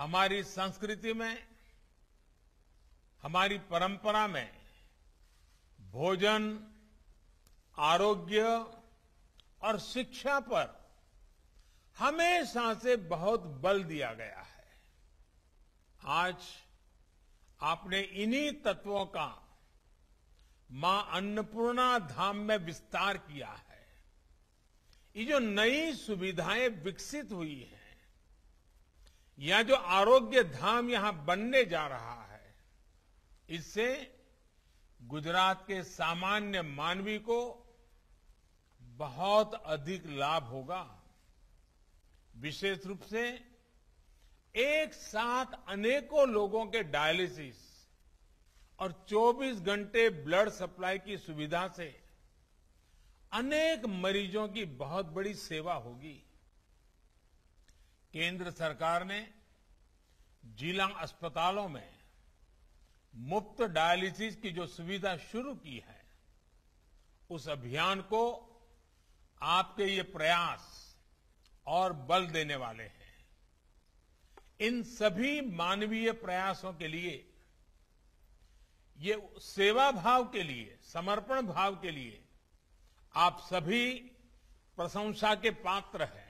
हमारी संस्कृति में हमारी परंपरा में भोजन आरोग्य और शिक्षा पर हमेशा से बहुत बल दिया गया है आज आपने इन्हीं तत्वों का मां अन्नपूर्णा धाम में विस्तार किया है ये जो नई सुविधाएं विकसित हुई है या जो आरोग्य धाम यहां बनने जा रहा है इससे गुजरात के सामान्य मानवी को बहुत अधिक लाभ होगा विशेष रूप से एक साथ अनेकों लोगों के डायलिसिस और 24 घंटे ब्लड सप्लाई की सुविधा से अनेक मरीजों की बहुत बड़ी सेवा होगी केंद्र सरकार ने जिला अस्पतालों में मुफ्त डायलिसिस की जो सुविधा शुरू की है उस अभियान को आपके ये प्रयास और बल देने वाले हैं इन सभी मानवीय प्रयासों के लिए ये सेवा भाव के लिए समर्पण भाव के लिए आप सभी प्रशंसा के पात्र हैं